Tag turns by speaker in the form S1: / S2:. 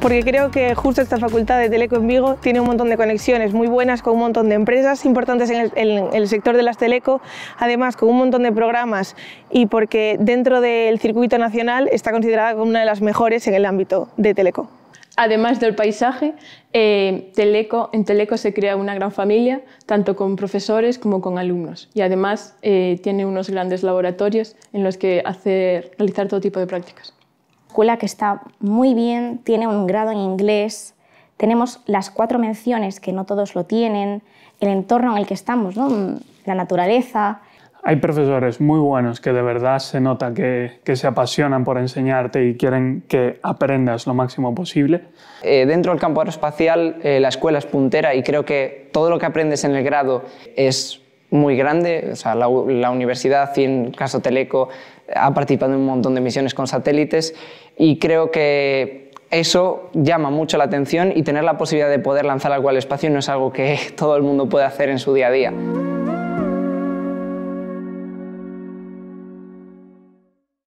S1: porque creo que justo esta facultad de Teleco en Vigo tiene un montón de conexiones muy buenas con un montón de empresas importantes en el, sector de las Teleco, además con un montón de programas y porque dentro del circuito nacional está considerada como una de las mejores en el ámbito de Teleco. Además del paisaje,
S2: eh, Teleco, en Teleco se crea una gran familia, tanto con profesores como con alumnos. Y además eh, tiene unos grandes laboratorios en los que hacer, realizar
S3: todo tipo de prácticas escuela que está muy bien, tiene un grado en inglés, tenemos las cuatro menciones que no todos lo tienen, el entorno en el que estamos, ¿no? la naturaleza.
S4: Hay profesores muy buenos que de verdad se nota que, se apasionan por enseñarte y quieren que aprendas lo máximo posible. Eh, dentro del campo
S5: aeroespacial eh, la escuela es puntera y creo que todo lo que aprendes en el grado es muy grande. sea, la, universidad y en caso Teleco ha participado en un montón de misiones con satélites y creo que eso llama mucho la atención y tener la posibilidad de poder lanzar algo al espacio no es algo que todo el mundo puede hacer en su día a día.